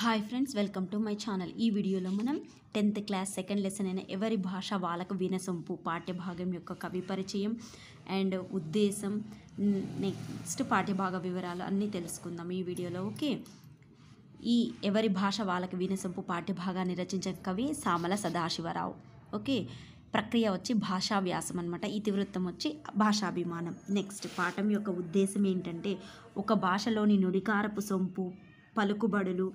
hi friends welcome to my channel ఈ వీడియోలో మనం టెన్త్ క్లాస్ సెకండ్ లెసన్ అయిన ఎవరి భాష వాళ్ళకు వినసొంపు పాఠ్యభాగం యొక్క కవి పరిచయం అండ్ ఉద్దేశం నెక్స్ట్ పాఠ్యభాగ వివరాలు అన్నీ తెలుసుకుందాం ఈ వీడియోలో ఓకే ఈ ఎవరి భాష వాళ్ళకు వినసొంపు పాఠ్యభాగాన్ని రచించిన కవి సామల సదాశివరావు ఓకే ప్రక్రియ వచ్చి భాషా వ్యాసం అనమాట ఇతివృత్తం వచ్చి భాషాభిమానం నెక్స్ట్ పాఠం యొక్క ఉద్దేశం ఏంటంటే ఒక భాషలోని నుడికారపు సొంపు పలుకుబడులు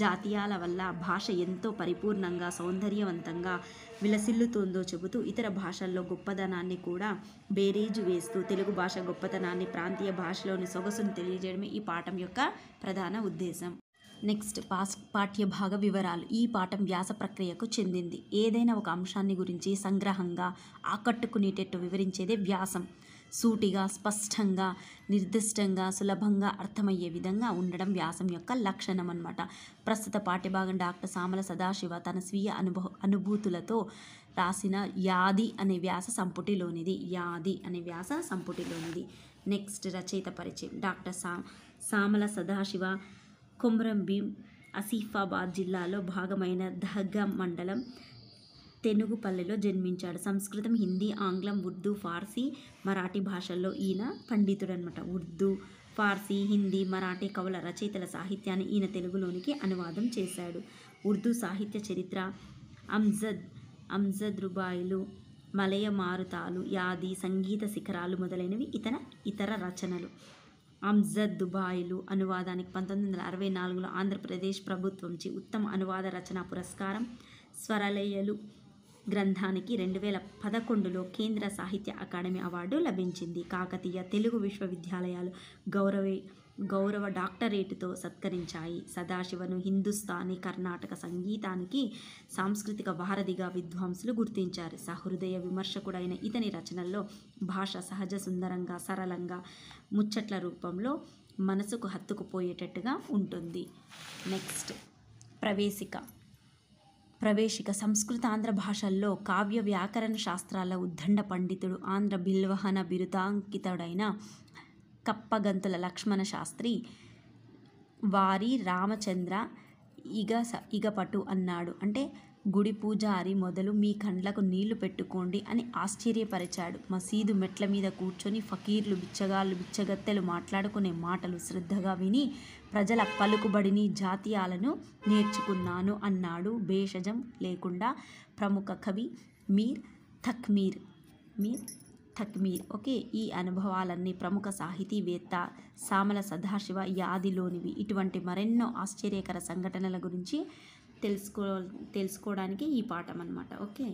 జాతీయాల వల్ల భాష ఎంతో పరిపూర్ణంగా సౌందర్యవంతంగా విలసిల్లుతుందో చెబుతూ ఇతర భాషల్లో గొప్పదనాన్ని కూడా బేరీజు వేస్తూ తెలుగు భాష గొప్పతనాన్ని ప్రాంతీయ భాషలోని సొగసును తెలియజేయడమే ఈ పాఠం యొక్క ప్రధాన ఉద్దేశం నెక్స్ట్ పాస్ పాఠ్యభాగ వివరాలు ఈ పాఠం వ్యాస ప్రక్రియకు చెందింది ఏదైనా ఒక అంశాన్ని గురించి సంగ్రహంగా ఆకట్టుకునేటట్టు వివరించేదే వ్యాసం సూటిగా స్పష్టంగా నిర్దిష్టంగా సులభంగా అర్థమయ్యే విధంగా ఉండడం వ్యాసం యొక్క లక్షణం అనమాట ప్రస్తుత పాఠ్యభాగం డాక్టర్ సామల సదాశివ తన స్వీయ అనుభవ అనుభూతులతో రాసిన యాది అనే వ్యాస సంపుటిలోనిది యాది అనే వ్యాస సంపుటిలోనిది నెక్స్ట్ రచయిత పరిచయం డాక్టర్ సా సామల సదాశివ కుమ్రం భీం అసీఫాబాద్ జిల్లాలో భాగమైన దహగా మండలం తెనుగుపల్లెలో జన్మించాడు సంస్కృతం హిందీ ఆంగ్లం ఉర్దూ ఫార్సీ మరాఠీ భాషల్లో ఈయన పండితుడు అనమాట ఉర్దూ ఫార్సీ హిందీ మరాఠీ కవుల రచయితల సాహిత్యాన్ని ఈయన తెలుగులోనికి అనువాదం చేశాడు ఉర్దూ సాహిత్య చరిత్ర అంజద్ అంజద్ రుబాయిలు మలయ మారుతాలు యాది సంగీత శిఖరాలు మొదలైనవి ఇతర ఇతర రచనలు అంజద్ దుబాయిలు అనువాదానికి పంతొమ్మిది వందల అరవై నాలుగులో ఆంధ్రప్రదేశ్ ప్రభుత్వంచి ఉత్తమ అనువాద రచన పురస్కారం స్వరలయలు గ్రంథానికి రెండు వేల పదకొండులో కేంద్ర సాహిత్య అకాడమీ అవార్డు లభించింది కాకతీయ తెలుగు విశ్వవిద్యాలయాలు గౌరవ గౌరవ డాక్టరేటుతో సత్కరించాయి సదాశివను హిందుస్థానీ కర్ణాటక సంగీతానికి సాంస్కృతిక వారధిగా విద్వాంసులు గుర్తించారు సహృదయ విమర్శకుడైన ఇతని రచనల్లో భాష సహజ సుందరంగా సరళంగా ముచ్చట్ల రూపంలో మనసుకు హత్తుకుపోయేటట్టుగా ఉంటుంది నెక్స్ట్ ప్రవేశిక ప్రవేశిక సంస్కృత ఆంధ్ర భాషల్లో కావ్య వ్యాకరణ శాస్త్రాల ఉద్దండ పండితుడు ఆంధ్ర బిల్వహన బిరుదాంకితుడైన కప్పగంతుల లక్ష్మణ శాస్త్రి వారి రామచంద్ర ఇగ ఇగపటు అన్నాడు అంటే గుడి పూజారి మొదలు మీ కండ్లకు నీళ్లు పెట్టుకోండి అని ఆశ్చర్యపరిచాడు మసీదు మెట్ల మీద కూర్చొని ఫకీర్లు బిచ్చగాళ్ళు బిచ్చగత్తెలు మాట్లాడుకునే మాటలు శ్రద్ధగా విని ప్రజల పలుకుబడిని జాతీయాలను నేర్చుకున్నాను అన్నాడు భేషజం లేకుండా ప్రముఖ కవి మీర్ తక్మీర్ మీర్ తక్మీర్ ఓకే ఈ అనుభవాలన్నీ ప్రముఖ సాహితీవేత్త సామల సదాశివ యాదిలోనివి ఇటువంటి మరెన్నో ఆశ్చర్యకర సంఘటనల గురించి తెలుసుకో తెలుసుకోవడానికి ఈ పాఠం అనమాట ఓకే